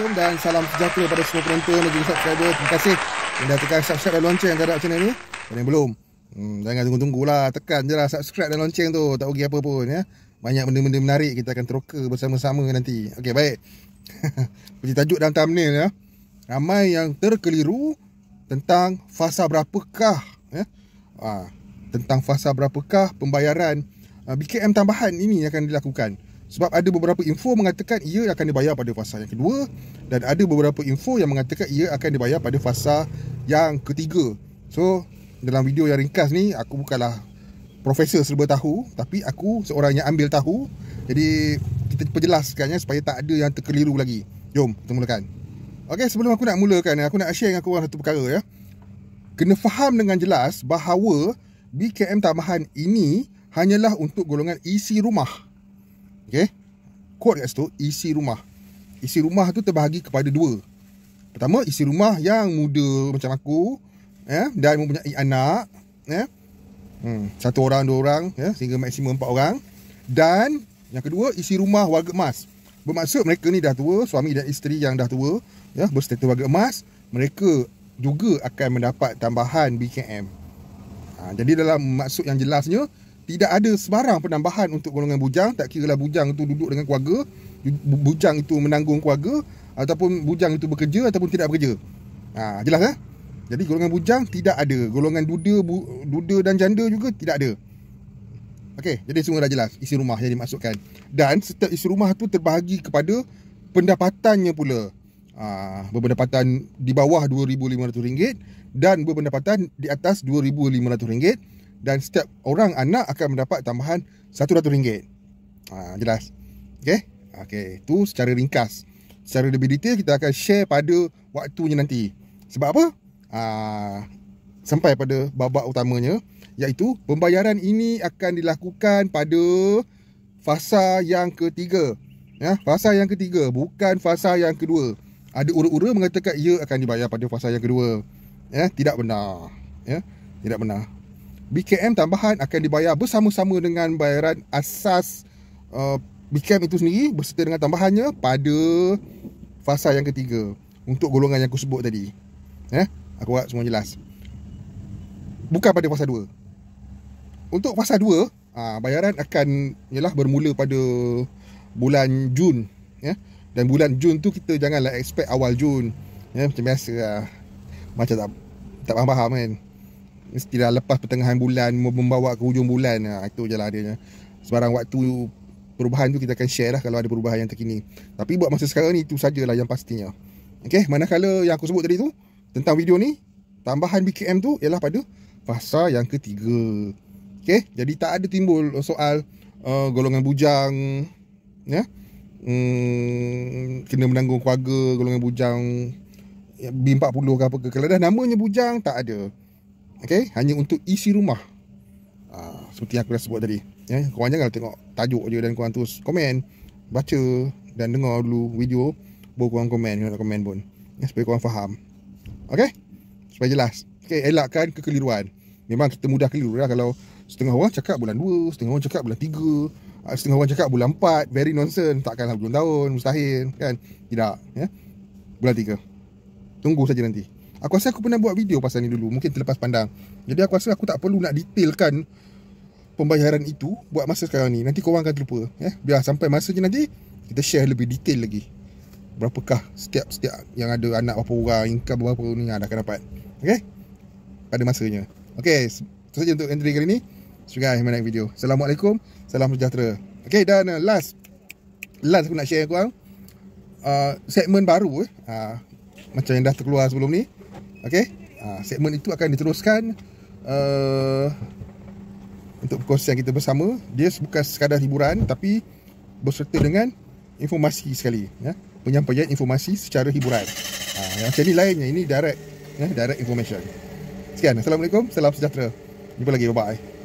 Assalamualaikum dan salam sejahtera kepada semua penonton dan juga subscriber. Terima kasih yang dah tekan subscribe dan lonceng kat channel ni. Kalau yang belum, hmm, jangan tunggu-tunggulah. Tekan je lah subscribe dan lonceng tu. Tak pergi apa pun ya. Banyak benda-benda menarik kita akan teroka bersama-sama nanti. Okey, baik. Puji tajuk dalam thumbnail ya. Ramai yang terkeliru tentang fasa berapakah ya. Ha, tentang fasa berapakah pembayaran ah, BKM tambahan ini akan dilakukan sebab ada beberapa info mengatakan ia akan dibayar pada fasa yang kedua dan ada beberapa info yang mengatakan ia akan dibayar pada fasa yang ketiga so dalam video yang ringkas ni aku bukanlah profesor serba tahu tapi aku seorang yang ambil tahu jadi kita perjelaskannya supaya tak ada yang terkeliru lagi jom kita mulakan ok sebelum aku nak mulakan aku nak share dengan korang satu perkara ya kena faham dengan jelas bahawa BKM tambahan ini hanyalah untuk golongan isi rumah Okay Kod kat situ Isi rumah Isi rumah tu terbahagi kepada dua Pertama Isi rumah yang muda Macam aku Ya yeah? Dan mempunyai anak Ya yeah? hmm. Satu orang dua orang Ya yeah? Sehingga maksimum empat orang Dan Yang kedua Isi rumah warga emas Bermaksud mereka ni dah tua Suami dan isteri yang dah tua Ya yeah? Berstatus warga emas Mereka Juga akan mendapat tambahan BKM ha, Jadi dalam maksud yang jelasnya tidak ada sebarang penambahan untuk golongan bujang tak kiralah bujang itu duduk dengan keluarga bujang itu menanggung keluarga ataupun bujang itu bekerja ataupun tidak bekerja ha, jelas kan jadi golongan bujang tidak ada golongan duda bu, duda dan janda juga tidak ada Okey, jadi semua dah jelas isi rumah yang dimasukkan. Dan setiap isi rumah tu terbahagi kepada pendapatannya pula. Ah, ha, berpendapatan di bawah RM2,500 dan berpendapatan di atas RM2,500 dan setiap orang anak akan mendapat tambahan RM100. Ha, jelas. Okey. Okey, itu secara ringkas. Secara lebih detail kita akan share pada waktunya nanti. Sebab apa? Ha, sampai pada babak utamanya iaitu pembayaran ini akan dilakukan pada fasa yang ketiga. Ya, fasa yang ketiga bukan fasa yang kedua. Ada ura-ura mengatakan ia akan dibayar pada fasa yang kedua. Ya, tidak benar. Ya, tidak benar. BKM tambahan akan dibayar bersama-sama dengan bayaran asas uh, BKM itu sendiri berserta dengan tambahannya pada fasa yang ketiga untuk golongan yang aku sebut tadi. Eh, aku buat semua jelas. Bukan pada fasa 2. Untuk fasa 2, uh, ah, bayaran akan ialah bermula pada bulan Jun, ya. Yeah? Dan bulan Jun tu kita janganlah expect awal Jun. Ya, yeah? macam biasa. Lah. macam tak tak faham-faham kan mesti lepas pertengahan bulan membawa ke hujung bulan ha, itu je lah adanya sebarang waktu perubahan tu kita akan share lah kalau ada perubahan yang terkini tapi buat masa sekarang ni itu sajalah yang pastinya ok manakala yang aku sebut tadi tu tentang video ni tambahan BKM tu ialah pada fasa yang ketiga Okay, jadi tak ada timbul soal uh, golongan bujang ya yeah? hmm, kena menanggung keluarga golongan bujang ya, B40 ke apa ke kalau dah namanya bujang tak ada okay? Hanya untuk isi rumah uh, Seperti yang aku dah sebut tadi ya? Yeah? Korang janganlah tengok tajuk je Dan korang terus komen Baca dan dengar dulu video Baru korang komen Korang nak komen pun ya? Supaya korang faham Okay Supaya jelas Okay elakkan kekeliruan Memang kita mudah keliru lah Kalau setengah orang cakap bulan 2 Setengah orang cakap bulan 3 ah, Setengah orang cakap bulan 4 Very nonsense Takkan lah bulan tahun Mustahil Kan Tidak ya? Bulan 3 Tunggu saja nanti Aku rasa aku pernah buat video pasal ni dulu Mungkin terlepas pandang Jadi aku rasa aku tak perlu nak detailkan Pembayaran itu Buat masa sekarang ni Nanti korang akan terlupa eh? Biar sampai masa je nanti Kita share lebih detail lagi Berapakah setiap-setiap Yang ada anak berapa orang Income berapa orang ni ha, Dah akan dapat Okay Pada masanya Okay Itu saja untuk entry kali ni Semoga so, menarik video Assalamualaikum Salam sejahtera Okay dan uh, last Last aku nak share korang uh, Segmen baru eh. Uh, macam yang dah terkeluar sebelum ni Okay, Ha, ah, segmen itu akan diteruskan uh, untuk perkongsian kita bersama. Dia bukan sekadar hiburan tapi berserta dengan informasi sekali ya. Penyampaian informasi secara hiburan. Ha, yang macam ni lainnya ini direct ya, direct information. Sekian. Assalamualaikum. Salam sejahtera. Jumpa lagi. Bye-bye.